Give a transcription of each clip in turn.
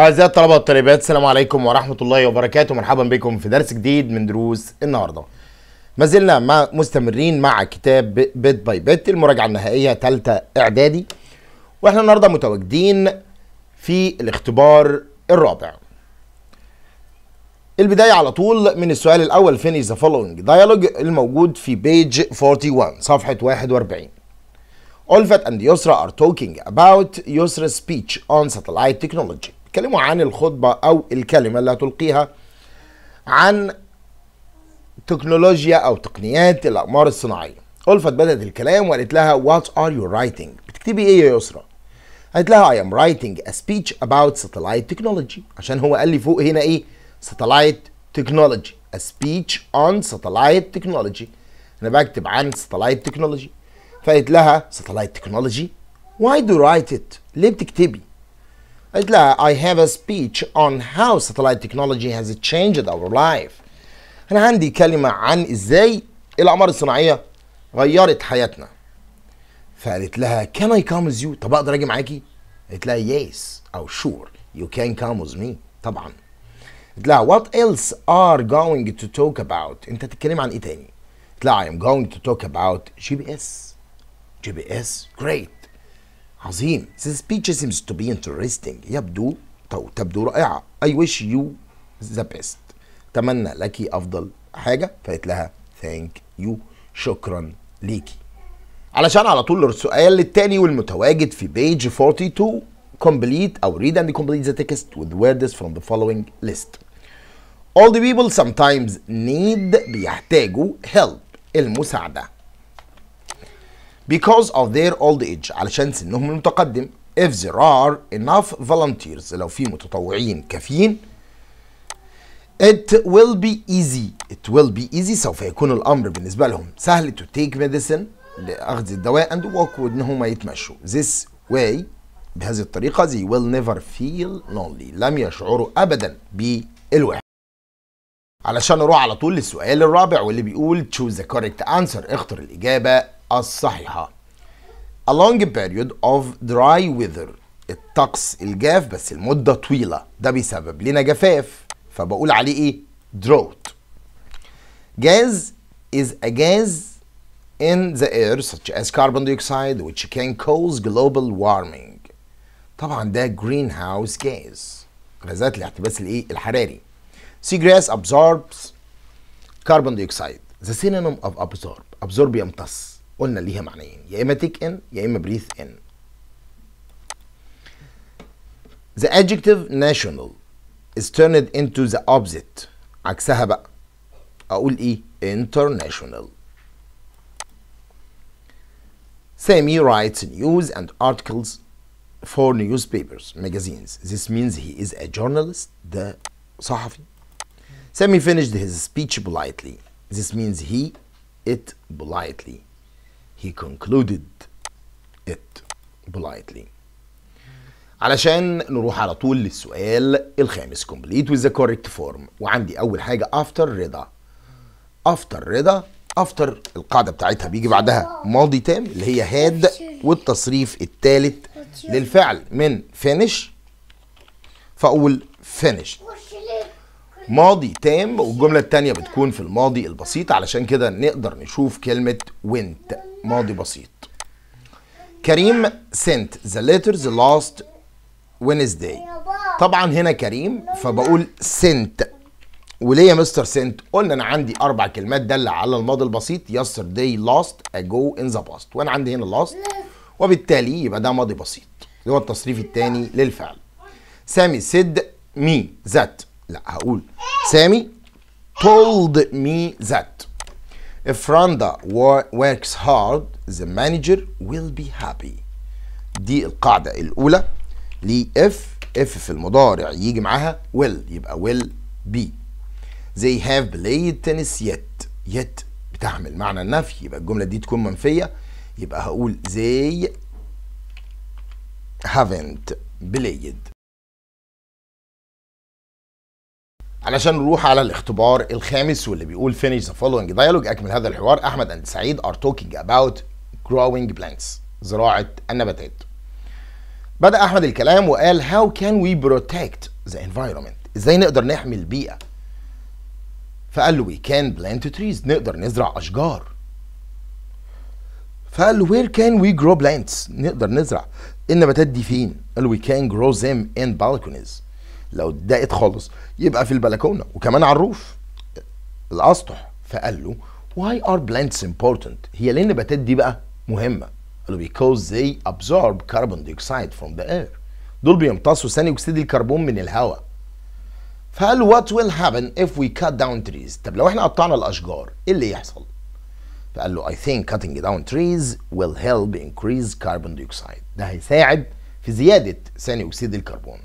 أعزائي الطلبة والطالبات السلام عليكم ورحمة الله وبركاته مرحبا بكم في درس جديد من دروس النهاردة ما زلنا مع مستمرين مع كتاب بيت باي بيت المراجعة النهائية تالتة إعدادي وإحنا النهاردة متواجدين في الاختبار الرابع البداية على طول من السؤال الأول فين is فولوينج دايالوج الموجود في بيج 41 صفحة 41 Olfat and Yusra are talking about Yusra's speech on satellite technology اتكلموا عن الخطبة أو الكلمة اللي هتلقيها عن تكنولوجيا أو تقنيات الأقمار الصناعية ألفت بدأت الكلام وقالت لها What are you writing؟ بتكتبي إيه يا يسرا؟ قالت لها I am writing a speech about satellite technology عشان هو قال لي فوق هنا إيه؟ satellite technology a speech on satellite technology أنا بكتب عن satellite technology فقالت لها satellite technology why do you write it؟ ليه بتكتبي؟ قالت لها I have a speech on how satellite technology has changed our life أنا عندي كلمة عن إزاي الأقمار الصناعية غيرت حياتنا فقالت لها can I come with you طب أقدر أجي معاكي قالت لها yes أو sure you can come with me طبعا قالت لها what else are going to talk about أنت تتكلم عن إيه تاني قالت لها I am going to talk about GPS GPS great عظيم This speech seems to be interesting يبدو أو تبدو رائعة I wish you the best تمنى لك أفضل حاجة فقلت لها thank you شكرا ليكي علشان على طول السؤال التاني والمتواجد في بيج 42 complete أو read and complete the text with words from the following list All the people sometimes need بيحتاجوا help المساعدة because of their old age علشان سنهم المتقدم if there are enough volunteers لو في متطوعين كافيين it will be easy it will be easy سوف يكون الامر بالنسبه لهم سهل to take medicine لاخذ الدواء and walk وان هم يتمشوا this way بهذه الطريقه they will never feel lonely لم يشعروا ابدا بالوحده علشان نروح على طول للسؤال الرابع واللي بيقول choose the correct answer اختر الاجابه الصحيحة a long period of dry weather الطقس الجاف بس المدة طويلة ده بيسبب لنا جفاف فبقول عليه ايه drought gas is a gas in the air such as carbon dioxide which can cause global warming طبعا ده greenhouse gas غازات الاحتباس الايه الحراري seagrass absorbs carbon dioxide the synonym of absorb absorb يمتص قلنا ليها معنيين يا اما تيك ان يا اما بريث ان The adjective national is turned into the opposite عكسها بقى اقول ايه international Sammy writes news and articles for newspapers magazines this means he is a journalist the صحفي Sammy finished his speech politely this means he it politely he concluded it politely علشان نروح على طول للسؤال الخامس complete with the correct form وعندي اول حاجه after رضا after رضا after القاعده بتاعتها بيجي بعدها ماضي تام اللي هي هاد والتصريف الثالث للفعل من finish فاقول finish ماضي تام والجمله الثانيه بتكون في الماضي البسيط علشان كده نقدر نشوف كلمه went ماضي بسيط كريم sent the letters last Wednesday طبعا هنا كريم فبقول sent وليه يا مستر سنت قلنا انا عندي اربع كلمات دالة على الماضي البسيط يسترداي لاست اجو ان ذا باست وانا عندي هنا لاست وبالتالي يبقى ده ماضي بسيط اللي هو التصريف الثاني للفعل سامي سيد مي ذات لا هقول سامي تولد مي ذات If Rhonda works hard, the manager will be happy. دي القاعدة الأولى لـ if if في المضارع يجي معاها will يبقى will be. They have played tennis yet yet بتعمل معنى النفي يبقى الجملة دي تكون منفية يبقى هقول they haven't played علشان نروح على الاختبار الخامس واللي بيقول finish the following dialogue اكمل هذا الحوار احمد اند سعيد are talking about growing plants زراعه النباتات بدأ أحمد الكلام وقال how can we protect the environment ازاي نقدر نحمي البيئة فقال له we can plant trees نقدر نزرع أشجار فقال له where can we grow plants نقدر نزرع النباتات دي فين قال له we can grow them in balconies لو اتضاقت خالص يبقى في البلكونه وكمان على الروف الاسطح فقال له why are plants important هي ليه النباتات دي بقى مهمه قال له because they absorb carbon dioxide from the air دول بيمتصوا ثاني اكسيد الكربون من الهواء فقال له what will happen if we cut down trees طب لو احنا قطعنا الاشجار ايه اللي يحصل فقال له I think cutting down trees will help increase carbon dioxide ده هيساعد في زياده ثاني اكسيد الكربون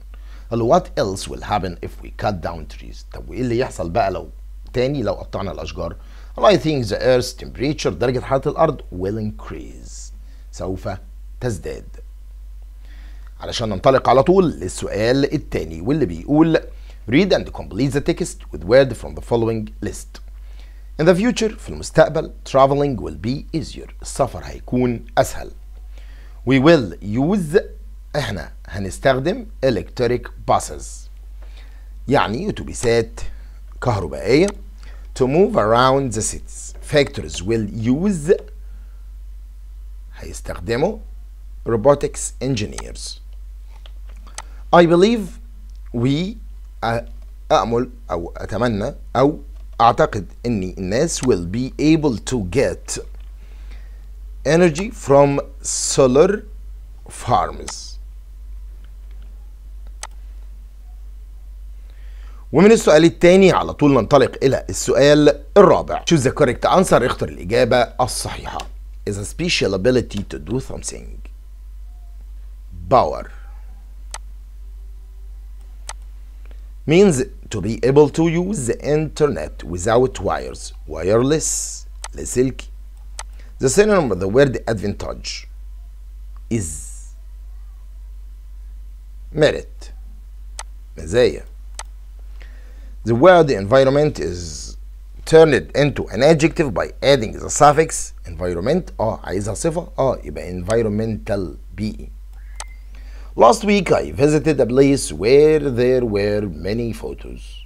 قال له وات ايلس ويل هابن اف وي كات داون تريز طب وايه اللي يحصل بقى لو تاني لو قطعنا الاشجار قال اي ثينك ذا ايرث تمبريتشر درجه حراره الارض ويل انكريز سوف تزداد علشان ننطلق على طول للسؤال التاني واللي بيقول read and complete the text with word from the following list In the future في المستقبل traveling will be easier السفر هيكون أسهل We will use احنا هنستخدم electric buses يعني اتوبيسات كهربائية to move around the cities factories will use هيستخدموا robotics engineers I believe we أأمل أو أتمنى أو أعتقد إن الناس will be able to get energy from solar farms ومن السؤال الثاني على طول ننطلق إلى السؤال الرابع choose the correct answer اختر الإجابة الصحيحة is a special ability to do something power means to be able to use the internet without wires wireless لسلكي the synonym of the word advantage is merit مزايا The word environment is turned into an adjective by adding the suffix environment or عايزها صفة اه environmental being. Last week I visited a place where there were many photos.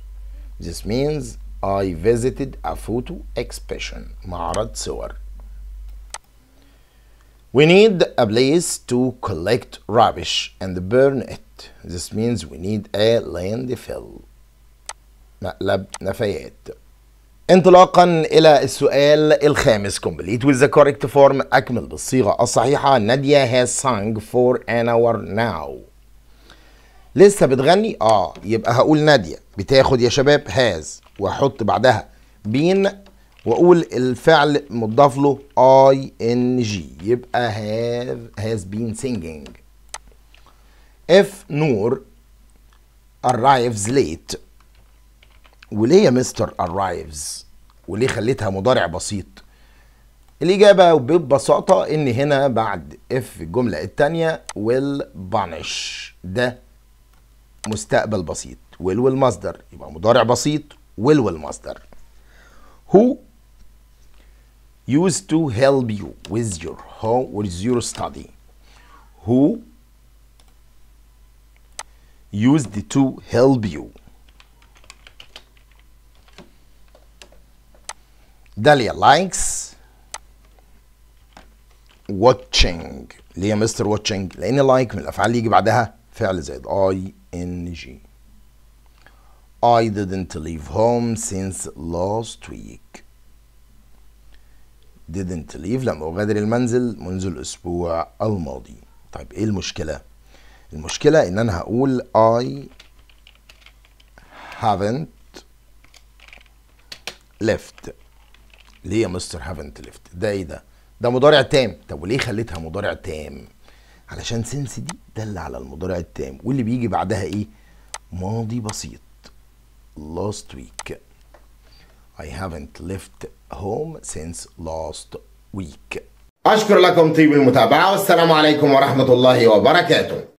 This means I visited a photo exhibition معرض صور. We need a place to collect rubbish and burn it. This means we need a landfill. مقلب نفايات انطلاقا الى السؤال الخامس complete with the correct form اكمل بالصيغه الصحيحه ناديا has sung for an hour now لسه بتغني اه يبقى هقول ناديا بتاخد يا شباب هاز واحط بعدها بين واقول الفعل مضاف له اي ان جي يبقى have has been singing if نور arrives late وليه يا مستر ارايفز وليه خليتها مضارع بسيط الإجابة ببساطة إن هنا بعد إف الجملة التانية will banish ده مستقبل بسيط will والمصدر يبقى مضارع بسيط will والمصدر who used to help you with your home with your study who used to help you داليا لايكس واتشنج ليه يا مستر واتشنج لان لايك من الافعال اللي يجي بعدها فعل زائد اي ان جي I didn't leave home since last week didn't leave لم أغادر المنزل منذ الأسبوع الماضي طيب إيه المشكلة؟ المشكلة إن أنا هقول I haven't left ليه يا مستر هافنت ليفت ده ايه ده ده مضارع تام طب وليه خليتها مضارع تام علشان سنس دي دل على المضارع التام واللي بيجي بعدها ايه ماضي بسيط last week I haven't left home since last week أشكر لكم طيب المتابعة والسلام عليكم ورحمة الله وبركاته